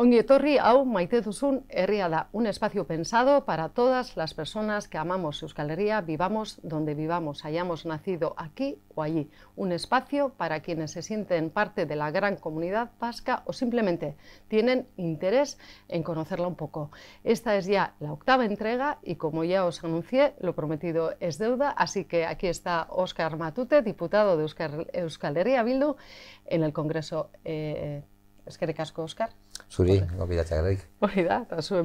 Oñetorri hau maite duzun herria un espacio pensado para todas las personas que amamos Euskal vivamos donde vivamos, hayamos nacido aquí o allí. Un espacio para quienes se sienten parte de la gran comunidad vasca o simplemente tienen interés en conocerla un poco. Esta es ya la octava entrega y como ya os anuncié, lo prometido es deuda, así que aquí está Óscar Matute, diputado de Euskal Herria Bildu, en el Congreso. Eh, eh es que Óscar zuri, pues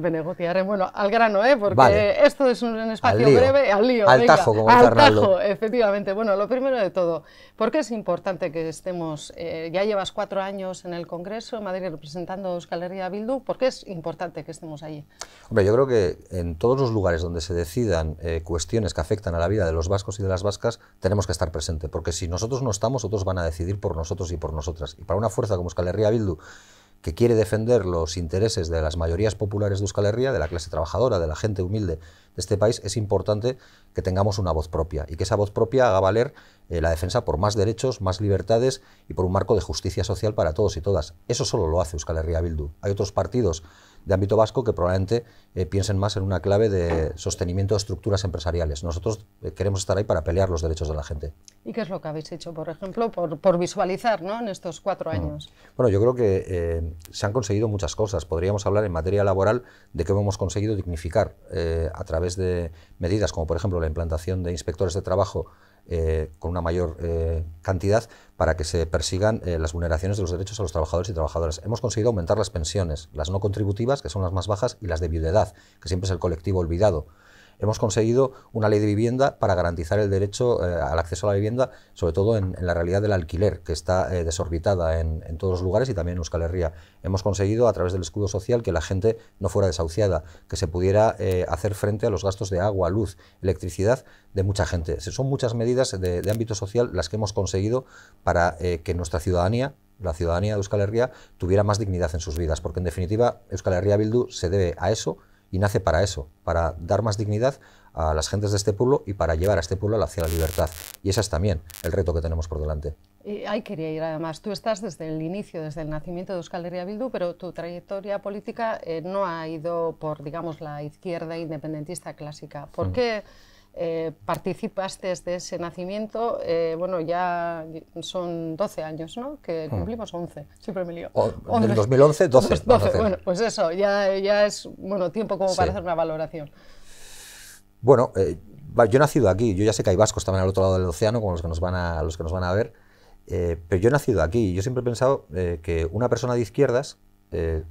bueno, al grano, eh, porque esto es un espacio breve, al lío, al tajo, como al Arnaldo. tajo, efectivamente. Bueno, lo primero de todo, ¿por qué es importante que estemos, eh, ya llevas cuatro años en el Congreso en Madrid representando a Euskal Herria Bildu, ¿por qué es importante que estemos allí? Hombre, yo creo que en todos los lugares donde se decidan eh, cuestiones que afectan a la vida de los vascos y de las vascas, tenemos que estar presentes, porque si nosotros no estamos, otros van a decidir por nosotros y por nosotras. Y para una fuerza como Euskal Herria Bildu, que quiere defender los intereses de las mayorías populares de Euskal Herria, de la clase trabajadora, de la gente humilde de este país, es importante que tengamos una voz propia y que esa voz propia haga valer eh, la defensa por más derechos, más libertades y por un marco de justicia social para todos y todas. Eso solo lo hace Euskal Herria Bildu. Hay otros partidos de ámbito vasco que probablemente eh, piensen más en una clave de sostenimiento de estructuras empresariales. Nosotros eh, queremos estar ahí para pelear los derechos de la gente. ¿Y qué es lo que habéis hecho, por ejemplo, por, visualizar ¿no? en estos cuatro años? Bueno, yo creo que eh, se han conseguido muchas cosas. Podríamos hablar en materia laboral de cómo hemos conseguido dignificar a través de medidas como, por ejemplo, la implantación de inspectores de trabajo eh, con una mayor eh, cantidad para que se persigan eh, las vulneraciones de los derechos a los trabajadores y trabajadoras. Hemos conseguido aumentar las pensiones, las no contributivas, que son las más bajas, y las de viudedad, que siempre es el colectivo olvidado hemos conseguido una ley de vivienda para garantizar el derecho eh, al acceso a la vivienda, sobre todo en, la realidad del alquiler, que está eh, desorbitada en, todos los lugares y también en Euskal Herria. Hemos conseguido, a través del escudo social, que la gente no fuera desahuciada, que se pudiera eh, hacer frente a los gastos de agua, luz, electricidad de mucha gente. Son muchas medidas de, de ámbito social las que hemos conseguido para que nuestra ciudadanía la ciudadanía de Euskal Herria tuviera más dignidad en sus vidas, porque en definitiva Euskal Herria Bildu se debe a eso, y nace para eso, para dar más dignidad a las gentes de este pueblo y para llevar a este pueblo hacia la libertad. Y ese es también el reto que tenemos por delante. Eh, ahí quería ir además. Tú estás desde el inicio, desde el nacimiento de Euskal Herria Bildu, pero tu trayectoria política eh, no ha ido por, digamos, la izquierda independentista clásica. ¿Por mm. qué? Eh, participaste desde ese nacimiento, eh, bueno, ya son 12 años, ¿no? Que ah. cumplimos 11, siempre me lío. del 2011, 12. 12, bueno, pues eso, ya, ya es bueno, tiempo como para hacer una valoración. Bueno, eh, yo he nacido aquí, yo ya sé que hay vascos también al otro lado del océano, como los que nos van a, los que nos van a ver, pero yo he nacido aquí yo siempre he pensado que una persona de izquierdas,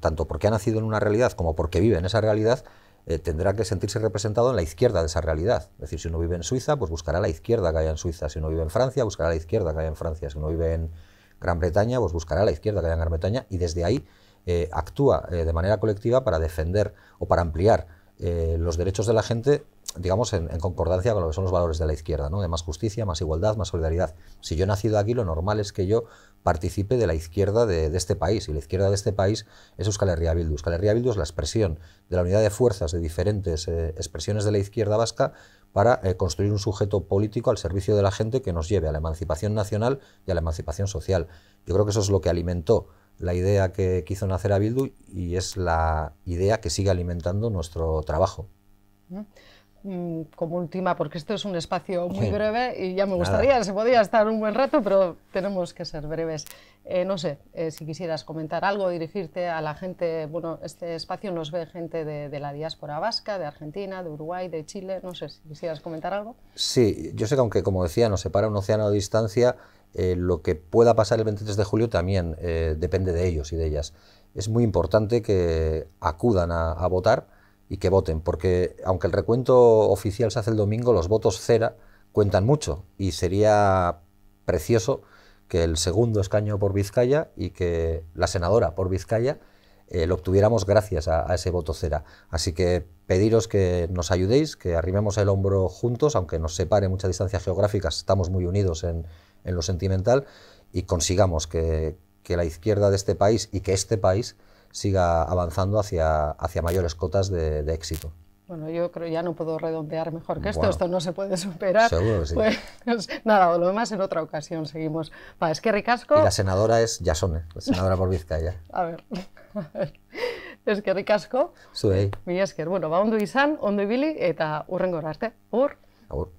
tanto porque ha nacido en una realidad como porque vive en esa realidad, eh, tendrá que sentirse representado en la izquierda de esa realidad. Es decir, si uno vive en Suiza, pues buscará la izquierda que haya en Suiza. Si uno vive en Francia, buscará la izquierda que haya en Francia. Si uno vive en Gran Bretaña, pues buscará la izquierda que haya en Gran Bretaña y desde ahí eh, actúa eh, de manera colectiva para defender o para ampliar los derechos de la gente digamos, en, concordancia con lo que son los valores de la izquierda, ¿no? de más justicia, más igualdad, más solidaridad. Si yo he nacido aquí, lo normal es que yo participe de la izquierda de, este país, y la izquierda de este país es Euskal Herria Bildu. Euskal Herria Bildu es la expresión de la unidad de fuerzas de diferentes eh, expresiones de la izquierda vasca para eh, construir un sujeto político al servicio de la gente que nos lleve a la emancipación nacional y a la emancipación social. Yo creo que eso es lo que alimentó la idea que quiso nacer a Bildu y es la idea que sigue alimentando nuestro trabajo. ¿Mm? Mm, como última, porque esto es un espacio muy breve y ya me gustaría, se podía estar un buen rato, pero tenemos que ser breves. Eh, no sé, eh, si quisieras comentar algo, dirigirte a la gente, bueno, este espacio nos ve gente de, la diáspora vasca, de Argentina, de Uruguay, de Chile, no sé, si quisieras comentar algo. Sí, yo sé que aunque, como decía, nos separa un océano de distancia, eh, lo que pueda pasar el 23 de julio también depende de ellos y de ellas. Es muy importante que acudan a votar y que voten, porque aunque el recuento oficial se hace el domingo, los votos cera cuentan mucho y sería precioso que el segundo escaño por Vizcaya y que la senadora por Vizcaya eh, lo obtuviéramos gracias a, ese voto cera. Así que pediros que nos ayudéis, que arrimemos el hombro juntos, aunque nos separe mucha distancia geográfica, estamos muy unidos en, lo sentimental y consigamos que la izquierda de este país y que este país siga avanzando hacia, hacia mayores cotas de, de éxito. Bueno, yo creo ya no puedo redondear mejor que esto, bueno, esto no se puede superar. Seguro que sí. Pues, nada, lo demás en otra ocasión seguimos. Va, es que ricasco. Y la senadora es Yasone, ¿eh? la senadora por Vizcaya. a ver. es que ricasco. Sue. Mi esker. Bueno, va ba, ondo izan, ondo ibili eta hurrengora arte. Ur. Ur.